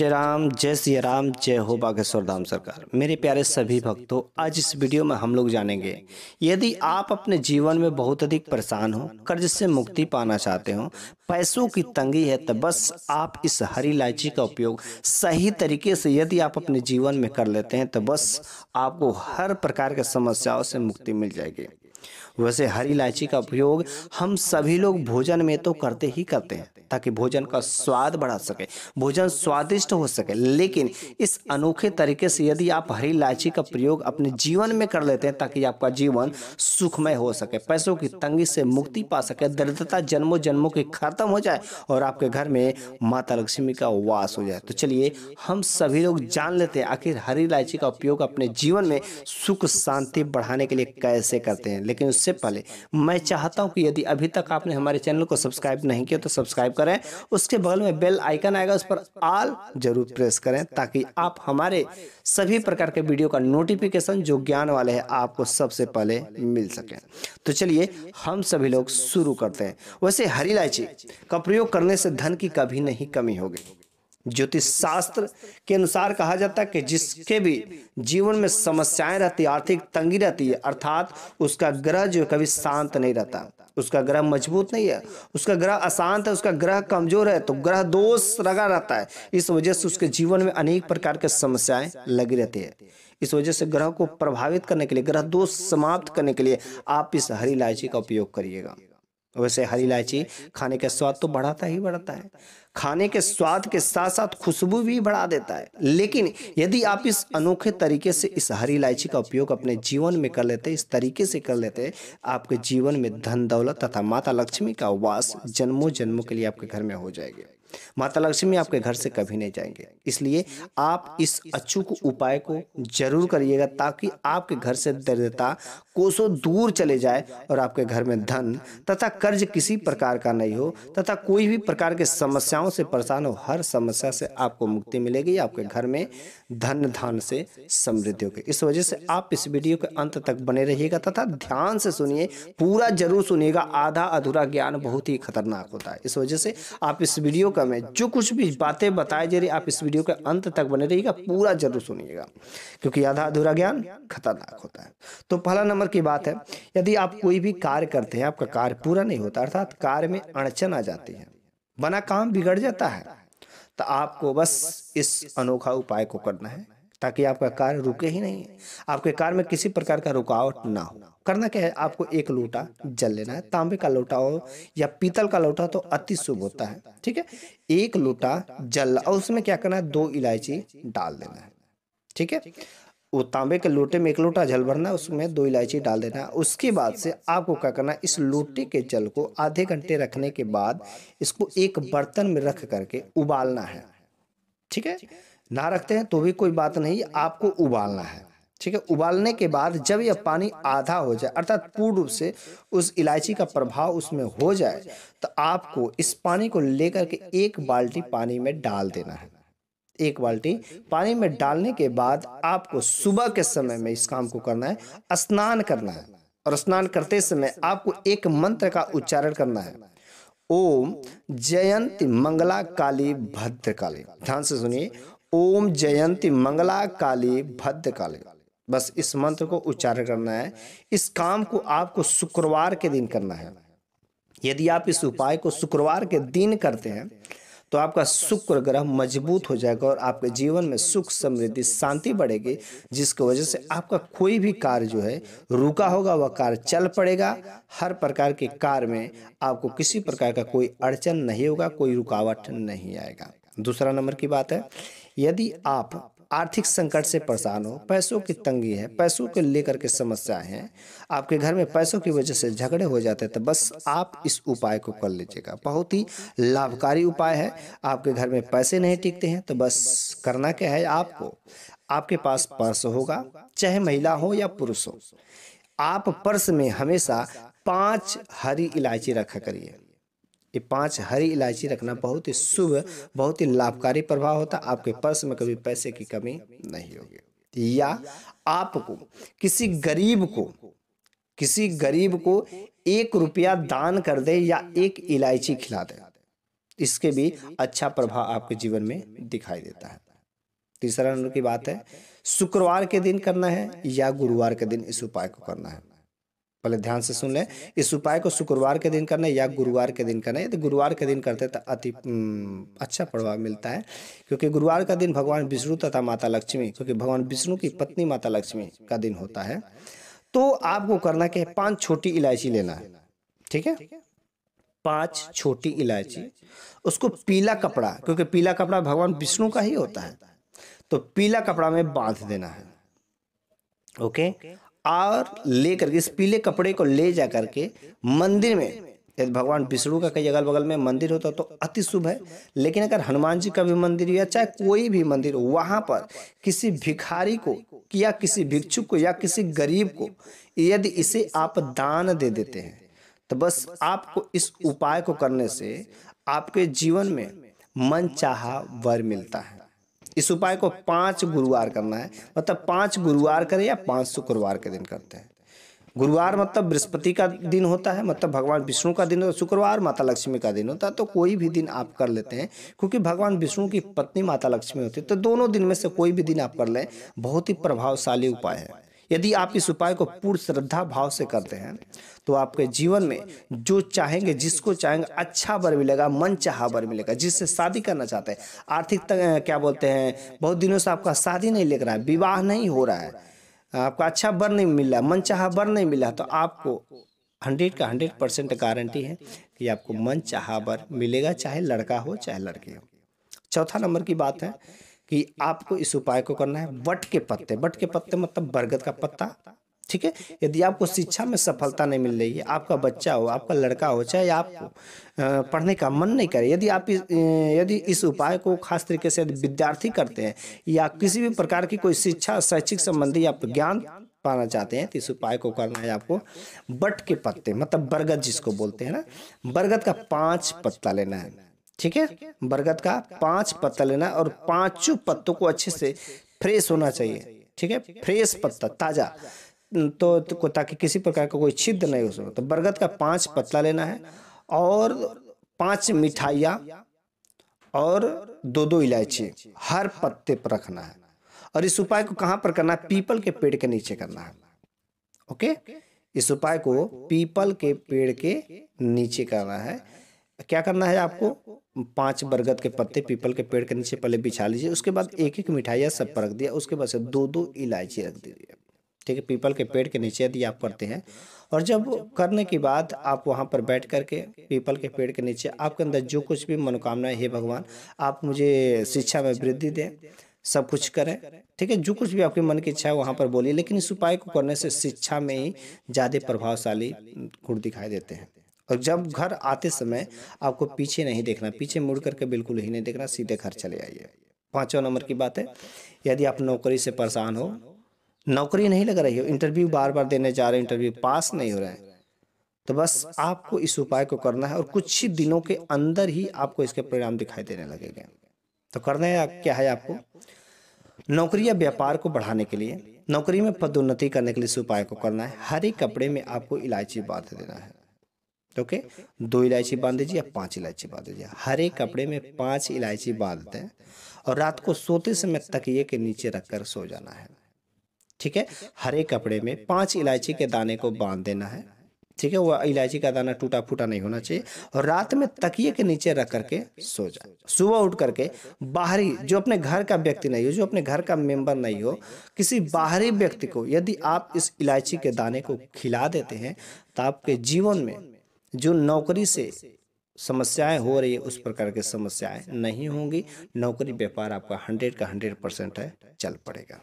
जय राम जय श्री राम जय हो बागेश्वर धाम सरकार मेरे प्यारे सभी भक्तों आज इस वीडियो में हम लोग जानेंगे यदि आप अपने जीवन में बहुत अधिक परेशान हो कर्ज से मुक्ति पाना चाहते हो पैसों की तंगी है तो बस आप इस हरी इलायची का उपयोग सही तरीके से यदि आप अपने जीवन में कर लेते हैं तो बस आपको हर प्रकार के समस्याओं से मुक्ति मिल जाएगी वैसे हरी इलायची का उपयोग हम सभी लोग भोजन में तो करते ही करते हैं ताकि भोजन का स्वाद बढ़ा सके भोजन स्वादिष्ट हो सके लेकिन इस अनोखे तरीके से यदि आप हरी इलायची का प्रयोग अपने जीवन में कर लेते हैं ताकि आपका जीवन सुखमय हो सके पैसों की तंगी से मुक्ति पा सके दरिद्रता जन्मों जन्मों की खत्म हो जाए और आपके घर में माता लक्ष्मी का वास हो जाए तो चलिए हम सभी लोग जान लेते हैं आखिर हरी इलायची का उपयोग अपने जीवन में सुख शांति बढ़ाने के लिए कैसे करते हैं लेकिन उससे पहले मैं चाहता हूँ कि यदि अभी तक आपने हमारे चैनल को सब्सक्राइब नहीं किया तो सब्सक्राइब करें उसके बगल में बेल आइकन आएगा उस पर आल जरूर प्रेस करें ताकि आप हमारे सभी प्रकार के वीडियो का नोटिफिकेशन जो ज्ञान वाले हैं आपको सबसे पहले मिल सके तो चलिए हम सभी लोग शुरू करते हैं वैसे हरी इलायची का प्रयोग करने से धन की कभी नहीं कमी होगी ज्योतिष शास्त्र के अनुसार कहा जाता है कि जिसके भी जीवन में समस्याएं रहती आर्थिक तंगी रहती है अर्थात उसका ग्रह जो कभी शांत नहीं रहता उसका ग्रह मजबूत नहीं है उसका ग्रह अशांत है उसका ग्रह कमजोर है तो ग्रह दोष लगा रहता है इस वजह से उसके जीवन में अनेक प्रकार के समस्याएं लगी रहती है इस वजह से ग्रह को प्रभावित करने के लिए ग्रह दोष समाप्त करने के लिए आप इस हरी इलायची का उपयोग करिएगा वैसे हरी इलायची खाने का स्वाद तो बढ़ाता ही बढ़ाता है खाने के स्वाद के साथ साथ खुशबू भी बढ़ा देता है लेकिन यदि आप इस अनोखे तरीके से इस हरी इलायची का उपयोग अपने जीवन में कर लेते इस तरीके से कर लेते आपके जीवन में धन दौलत तथा माता लक्ष्मी का वास जन्मों जन्मों के लिए आपके घर में हो जाएगी माता लक्ष्मी आपके घर से कभी नहीं जाएंगे इसलिए आप इस अचूक उपाय को जरूर करिएगा ताकि आपके घर से दरिद्रता कोसों दूर चले जाए और आपके घर में धन तथा कर्ज किसी प्रकार का नहीं हो तथा कोई भी प्रकार के समस्याओं से परेशान हो हर समस्या से आपको मुक्ति मिलेगी आपके घर में धन धान से समृद्धि होगी इस वजह से आप इस वीडियो के अंत तक बने रहिएगा तथा ध्यान से सुनिए पूरा जरूर सुनिएगा आधा अधूरा ज्ञान बहुत ही खतरनाक होता है इस वजह से आप इस वीडियो का मैं जो कुछ भी बातें बताए जा रही आप इस वीडियो के अंत तक बने रहिएगा पूरा जरूर सुनिएगा क्योंकि आधा अधूरा ज्ञान खतरनाक होता है तो पहला नंबर की बात है यदि आप कोई भी कार्य करते हैं आपका कार्य पूरा नहीं होता अर्थात कार्य में अड़चन आ जाती है बना काम बिगड़ जाता है तो आपको बस इस अनोखा उपाय को करना है ताकि आपका कार्य रुके ही नहीं आपके कार्य में किसी प्रकार का रुकावट ना हो करना क्या है आपको एक लोटा जल लेना है तांबे का लोटा हो या पीतल का लोटा तो अति शुभ होता है ठीक है एक लोटा जल और उसमें क्या करना है दो इलायची डाल देना है ठीक है वो तांबे के लोटे में एक लोटा जल भरना उसमें दो इलायची डाल देना उसके बाद से आपको क्या करना इस लोटे के जल को आधे घंटे रखने के बाद इसको एक बर्तन में रख करके उबालना है ठीक है ना रखते हैं तो भी कोई बात नहीं आपको उबालना है ठीक है उबालने के बाद जब यह पानी आधा हो जाए अर्थात पूर्ण रूप से उस इलायची का प्रभाव उसमें हो जाए तो आपको इस पानी को लेकर के एक बाल्टी पानी में डाल देना है एक बाल्टी पानी में डालने के बाद आपको सुबह के समय में इस काम को करना है स्नान करना है और स्नान करते समय आपको एक मंत्र का उच्चारण करना है ओम जयंती मंगला काली भद्र काली ध्यान से सुनिए ओम जयंती मंगला काली भद्र काली बस इस मंत्र को उच्चारण करना है इस काम को आपको शुक्रवार के दिन करना है यदि आप इस उपाय को शुक्रवार के दिन करते हैं तो आपका शुक्र ग्रह मजबूत हो जाएगा और आपके जीवन में सुख समृद्धि शांति बढ़ेगी जिसकी वजह से आपका कोई भी कार्य जो है रुका होगा वह कार्य चल पड़ेगा हर प्रकार के कार्य में आपको किसी प्रकार का कोई अड़चन नहीं होगा कोई रुकावट नहीं आएगा दूसरा नंबर की बात है यदि आप आर्थिक संकट से परेशान हो पैसों की तंगी है पैसों को लेकर के समस्या है आपके घर में पैसों की वजह से झगड़े हो जाते हैं तो बस आप इस उपाय को कर लीजिएगा बहुत ही लाभकारी उपाय है आपके घर में पैसे नहीं टिकते हैं तो बस करना क्या है आपको आपके पास पर्स होगा चाहे महिला हो या पुरुष हो आप पर्स में हमेशा पांच हरी इलायची रखा करिए ये पांच हरी इलायची रखना बहुत ही शुभ बहुत ही लाभकारी प्रभाव होता आपके पर्स में कभी पैसे की कमी नहीं होगी या आपको किसी गरीब को किसी गरीब को एक रुपया दान कर दे या एक इलायची खिला दे इसके भी अच्छा प्रभाव आपके जीवन में दिखाई देता है तीसरा नंबर की बात है शुक्रवार के दिन करना है या गुरुवार के दिन इस उपाय को करना है पहले ध्यान से सुन लें इस उपाय को शुक्रवार के दिन करना या गुरुवार के दिन करना यदि गुरुवार के दिन करते तो अति अच्छा प्रभाव मिलता है क्योंकि गुरुवार का दिन भगवान विष्णु तथा माता लक्ष्मी क्योंकि भगवान विष्णु की पत्नी माता लक्ष्मी का दिन होता है तो आपको करना क्या है पांच छोटी इलायची लेना है ठीक है पांच छोटी इलायची उसको पीला कपड़ा क्योंकि पीला कपड़ा भगवान विष्णु का ही होता है तो पीला कपड़ा में बांध देना है ओके और ले के इस पीले कपड़े को ले जा करके मंदिर में यदि भगवान विष्णु का कहीं अगल बगल में मंदिर होता तो अति शुभ है लेकिन अगर हनुमान जी का भी मंदिर या चाहे कोई भी मंदिर हो वहाँ पर किसी भिखारी को या किसी भिक्षुक को या किसी गरीब को यदि इसे आप दान दे देते हैं तो बस आपको इस उपाय को करने से आपके जीवन में मन चाहा वर मिलता है इस उपाय को पाँच गुरुवार करना है मतलब पाँच गुरुवार करें या पाँच शुक्रवार के दिन करते हैं गुरुवार मतलब बृहस्पति का दिन होता है मतलब भगवान विष्णु का दिन होता है शुक्रवार माता लक्ष्मी का दिन होता है तो कोई भी दिन आप कर लेते हैं क्योंकि भगवान विष्णु की पत्नी माता लक्ष्मी होती है तो दोनों दिन में से कोई भी दिन आप कर लें बहुत ही प्रभावशाली उपाय है यदि आप इस उपाय को पूर्ण श्रद्धा भाव से करते हैं तो आपके जीवन में जो चाहेंगे जिसको चाहेंगे अच्छा बर मिलेगा मन चाह बर मिलेगा जिससे शादी करना चाहते हैं आर्थिक तक, क्या बोलते हैं बहुत दिनों से आपका शादी नहीं लिख रहा है विवाह नहीं हो रहा है आपका अच्छा बर नहीं मिल रहा मन चाह बर नहीं मिला तो आपको हंड्रेड का हंड्रेड परसेंट गारंटी है कि आपको मन चाह बर मिलेगा चाहे लड़का हो चाहे लड़की हो चौथा नंबर की बात है कि आपको इस उपाय को करना है वट के पत्ते वट के पत्ते मतलब बरगद का पत्ता ठीक है यदि आपको शिक्षा में सफलता नहीं मिल रही है आपका बच्चा हो आपका लड़का हो चाहे आपको पढ़ने का मन नहीं करे यदि आप इस, यदि इस उपाय को खास तरीके से यदि विद्यार्थी करते हैं या किसी भी प्रकार की कोई शिक्षा शैक्षिक संबंधी आप ज्ञान पाना चाहते हैं तो इस उपाय को करना है आपको बट के पत्ते मतलब बरगद जिसको बोलते हैं ना बरगद का पांच पत्ता लेना है ठीक है बरगद का पांच पत्ता लेना और पांचों पत्तों को अच्छे से फ्रेश होना चाहिए ठीक है फ्रेश पत्ता ताजा तो, तो ताकि किसी प्रकार का को कोई छिद्र नहीं हो सके तो बरगद का पांच पत्ता लेना है और पांच मिठाइया और दो दो इलायची हर पत्ते पर रखना है और इस उपाय को कहां पर करना है पीपल के पेड़ के नीचे करना है ओके इस उपाय को पीपल के पेड़ के नीचे करना है क्या करना है आपको पांच बरगद के पत्ते पीपल के पेड़ के नीचे पहले बिछा लीजिए उसके बाद एक एक मिठाइया सब पर रख दिया उसके बाद से दो दो इलायची रख दीजिए ठीक है पीपल के पेड़ के नीचे यदि आप करते हैं और जब करने के बाद आप वहाँ पर बैठ करके पीपल के पेड़ के नीचे आपके अंदर जो कुछ भी मनोकामना है भगवान आप मुझे शिक्षा में वृद्धि दें सब कुछ करें ठीक है जो कुछ भी आपके मन की इच्छा है वहाँ पर बोलिए लेकिन इस उपाय को करने से शिक्षा में ही ज़्यादा प्रभावशाली गुण दिखाई देते हैं और जब घर आते समय आपको पीछे नहीं देखना पीछे मुड़ करके बिल्कुल ही नहीं देखना सीधे घर चले आइए पांचवा नंबर की बात है यदि आप नौकरी से परेशान हो नौकरी नहीं लग रही हो इंटरव्यू बार बार देने जा रहे हो इंटरव्यू पास नहीं हो रहे हैं तो बस आपको इस उपाय को करना है और कुछ ही दिनों के अंदर ही आपको इसके परिणाम दिखाई देने लगेंगे तो करना है क्या है आपको नौकरी या व्यापार को बढ़ाने के लिए नौकरी में पदोन्नति करने के लिए इस उपाय को करना है हरे कपड़े में आपको इलायची बांध देना है ओके okay? दो इलायची बांध दीजिए या पांच इलायची बांध दीजिए हर एक कपड़े में पांच इलायची बांधते हैं और रात को सोते समय तकिए के नीचे रखकर सो जाना है ठीक है हर एक कपड़े में पांच इलायची के दाने को बांध देना है ठीक है वह इलायची का दाना टूटा फूटा नहीं होना चाहिए और रात में तकिए के नीचे रख करके सो जाए सुबह उठ करके बाहरी जो अपने घर का व्यक्ति नहीं हो जो अपने घर का मेंबर नहीं हो किसी बाहरी व्यक्ति को यदि आप इस इलायची के दाने को खिला देते हैं तो आपके जीवन में जो नौकरी से समस्याएं हो रही है उस प्रकार की समस्याएं नहीं होंगी नौकरी व्यापार आपका हंड्रेड का हंड्रेड परसेंट है चल पड़ेगा